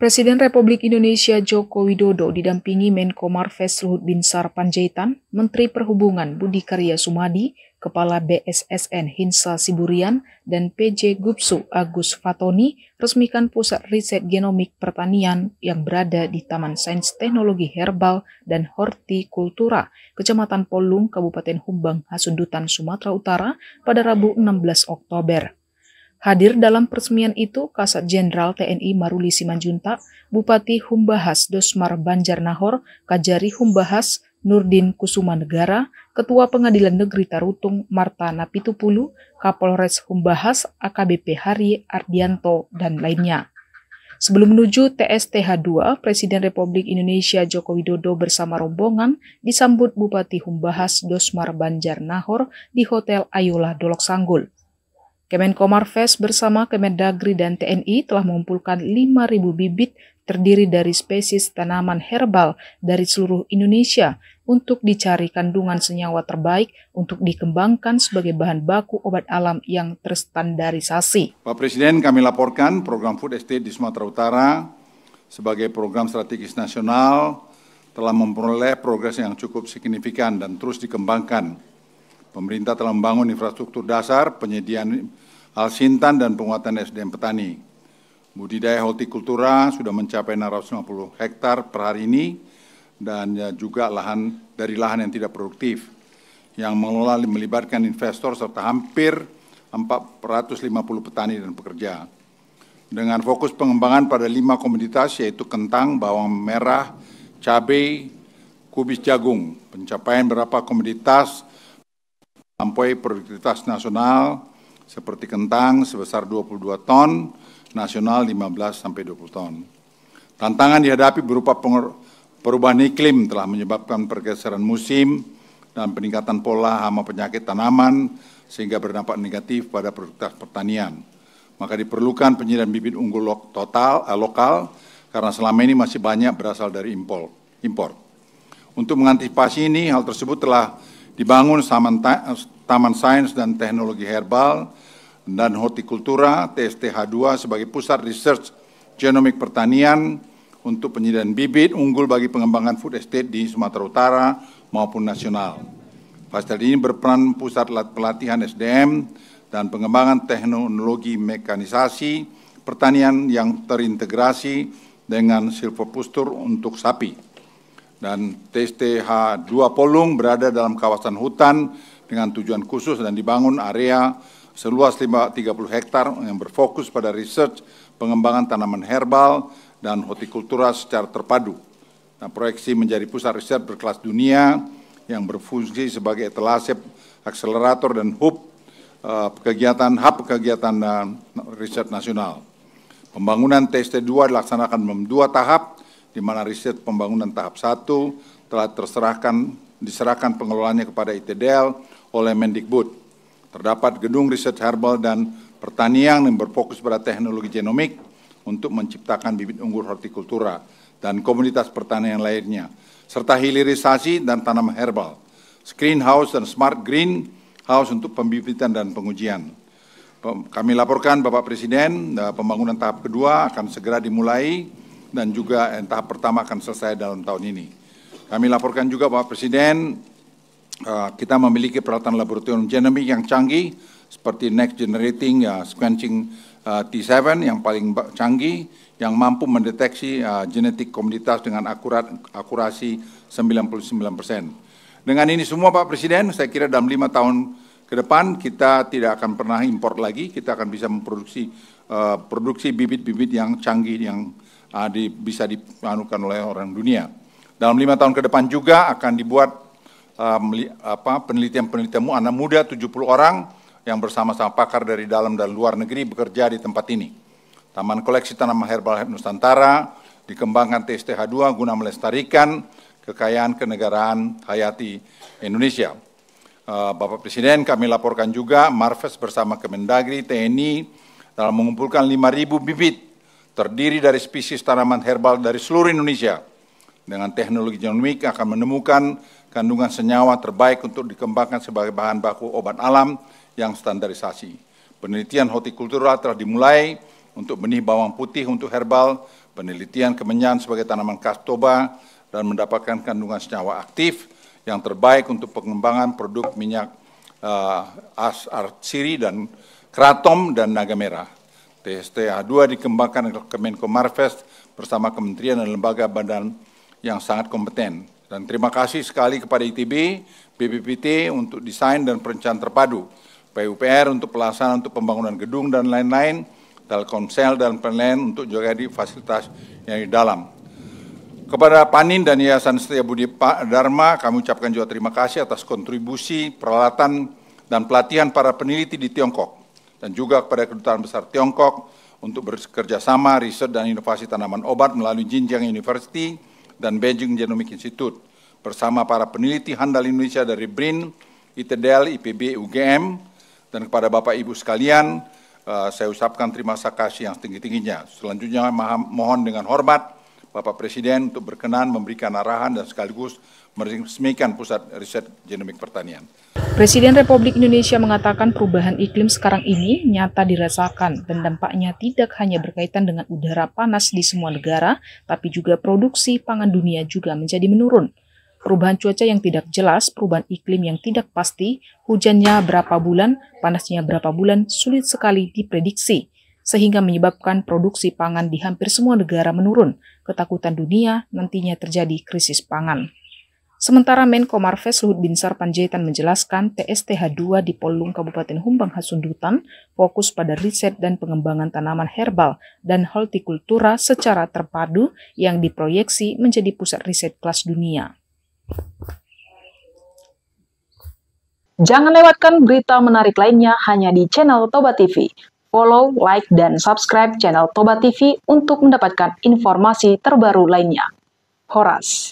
Presiden Republik Indonesia Joko Widodo didampingi Menko Marves Luhut Binsar Panjaitan, Menteri Perhubungan Budi Karya Sumadi, Kepala BSSN Hinsa Siburian, dan PJ Gupsu Agus Fatoni resmikan Pusat Riset Genomik Pertanian yang berada di Taman Sains Teknologi Herbal dan Hortikultura, Kecamatan Polung, Kabupaten Humbang, Hasundutan, Sumatera Utara pada Rabu 16 Oktober. Hadir dalam peresmian itu Kasat Jenderal TNI Maruli Simanjuntak, Bupati Humbahas Dosmar banjarnahor Kajari Humbahas Nurdin Kusuma Negara, Ketua Pengadilan Negeri Tarutung Marta Napitupulu, Kapolres Humbahas AKBP Hari Ardianto, dan lainnya. Sebelum menuju TSTH2, Presiden Republik Indonesia Joko Widodo bersama rombongan disambut Bupati Humbahas Dosmar Banjar Nahor di Hotel Ayola Dolok Sanggul. Kemenko Marves bersama Kemendagri dan TNI telah mengumpulkan 5.000 bibit terdiri dari spesies tanaman herbal dari seluruh Indonesia untuk dicari kandungan senyawa terbaik untuk dikembangkan sebagai bahan baku obat alam yang terstandarisasi. Pak Presiden, kami laporkan program food estate di Sumatera Utara sebagai program strategis nasional telah memperoleh progres yang cukup signifikan dan terus dikembangkan pemerintah telah membangun infrastruktur dasar, penyediaan sintan dan penguatan SDM petani. Budidaya hortikultura sudah mencapai 650 hektar per hari ini dan ya juga lahan dari lahan yang tidak produktif yang mengelola melibatkan investor serta hampir 450 petani dan pekerja. Dengan fokus pengembangan pada lima komoditas yaitu kentang, bawang merah, cabai, kubis jagung. Pencapaian berapa komoditas sampai produktivitas nasional seperti kentang sebesar 22 ton, nasional 15 sampai 20 ton. Tantangan dihadapi berupa perubahan iklim telah menyebabkan pergeseran musim dan peningkatan pola hama penyakit tanaman sehingga berdampak negatif pada produktivitas pertanian. Maka diperlukan penyediaan bibit unggul total eh, lokal karena selama ini masih banyak berasal dari impor. impor. Untuk mengantisipasi ini, hal tersebut telah Dibangun Taman, Sains dan Teknologi Herbal dan Hortikultura TSTH2 sebagai pusat research genomik pertanian untuk penyediaan bibit unggul bagi pengembangan food estate di Sumatera Utara maupun nasional. Fasilitas ini berperan pusat pelatihan SDM dan pengembangan teknologi mekanisasi pertanian yang terintegrasi dengan silvopustur untuk sapi dan TSTH 2 Polung berada dalam kawasan hutan dengan tujuan khusus dan dibangun area seluas 30 hektar yang berfokus pada research pengembangan tanaman herbal dan hortikultura secara terpadu. Nah, proyeksi menjadi pusat riset berkelas dunia yang berfungsi sebagai etalase akselerator dan hub uh, kegiatan hub kegiatan uh, riset nasional. Pembangunan TST2 dilaksanakan dalam dua tahap di mana riset pembangunan tahap 1 telah terserahkan diserahkan pengelolaannya kepada ITDL oleh Mendikbud. Terdapat gedung riset herbal dan pertanian yang berfokus pada teknologi genomik untuk menciptakan bibit unggul hortikultura dan komunitas pertanian lainnya, serta hilirisasi dan tanam herbal, screen house dan smart green house untuk pembibitan dan pengujian. Kami laporkan Bapak Presiden, eh, pembangunan tahap kedua akan segera dimulai dan juga tahap pertama akan selesai dalam tahun ini. Kami laporkan juga Bapak Presiden, eh, kita memiliki peralatan laboratorium genomik yang canggih, seperti Next Generating ya, Sequencing eh, T7 yang paling canggih, yang mampu mendeteksi eh, genetik komunitas dengan akurat akurasi 99%. Dengan ini semua Pak Presiden, saya kira dalam lima tahun ke depan kita tidak akan pernah impor lagi, kita akan bisa memproduksi produksi bibit-bibit yang canggih, yang uh, di, bisa dianukan oleh orang dunia. Dalam lima tahun ke depan juga akan dibuat ah, penelitian-penelitian um, anak muda 70 orang yang bersama-sama pakar dari dalam dan luar negeri bekerja di tempat ini. Taman koleksi tanaman herbal Nusantara dikembangkan TSTH2 guna melestarikan kekayaan kenegaraan hayati Indonesia. Ah, Bapak Presiden, kami laporkan juga Marves bersama Kemendagri, TNI dalam mengumpulkan 5.000 bibit terdiri dari spesies tanaman herbal dari seluruh Indonesia. Dengan teknologi genomik akan menemukan kandungan senyawa terbaik untuk dikembangkan sebagai bahan baku obat alam yang standarisasi. Penelitian hortikultura telah dimulai untuk benih bawang putih untuk herbal, penelitian kemenyan sebagai tanaman kastoba, dan mendapatkan kandungan senyawa aktif yang terbaik untuk pengembangan produk minyak uh, as, arsiri dan kratom dan naga merah. TSTA2 dikembangkan Kemenko Marves bersama kementerian dan lembaga badan yang sangat kompeten. Dan terima kasih sekali kepada ITB, BPPT untuk desain dan perencanaan terpadu, PUPR untuk pelaksanaan untuk pembangunan gedung dan lain-lain, Telkomsel dan lain-lain untuk juga di fasilitas yang di dalam. Kepada Panin dan Yayasan Setia Budi Dharma, kami ucapkan juga terima kasih atas kontribusi, peralatan, dan pelatihan para peneliti di Tiongkok dan juga kepada Kedutaan Besar Tiongkok untuk bekerja sama riset dan inovasi tanaman obat melalui Jinjiang University dan Beijing Genomic Institute bersama para peneliti handal Indonesia dari BRIN, ITDL, IPB, UGM, dan kepada Bapak Ibu sekalian, eh, saya ucapkan terima kasih yang setinggi-tingginya. Selanjutnya mohon dengan hormat Bapak Presiden untuk berkenan memberikan arahan dan sekaligus meresmikan Pusat Riset Genomik Pertanian. Presiden Republik Indonesia mengatakan perubahan iklim sekarang ini nyata dirasakan dan dampaknya tidak hanya berkaitan dengan udara panas di semua negara, tapi juga produksi pangan dunia juga menjadi menurun. Perubahan cuaca yang tidak jelas, perubahan iklim yang tidak pasti, hujannya berapa bulan, panasnya berapa bulan, sulit sekali diprediksi sehingga menyebabkan produksi pangan di hampir semua negara menurun. Ketakutan dunia nantinya terjadi krisis pangan. Sementara Menko Marves Luhut Binsar Panjaitan menjelaskan TSTH2 di Polung Kabupaten Humbang Hasundutan fokus pada riset dan pengembangan tanaman herbal dan hortikultura secara terpadu yang diproyeksi menjadi pusat riset kelas dunia. Jangan lewatkan berita menarik lainnya hanya di channel Toba TV follow, like, dan subscribe channel Toba TV untuk mendapatkan informasi terbaru lainnya. Horas.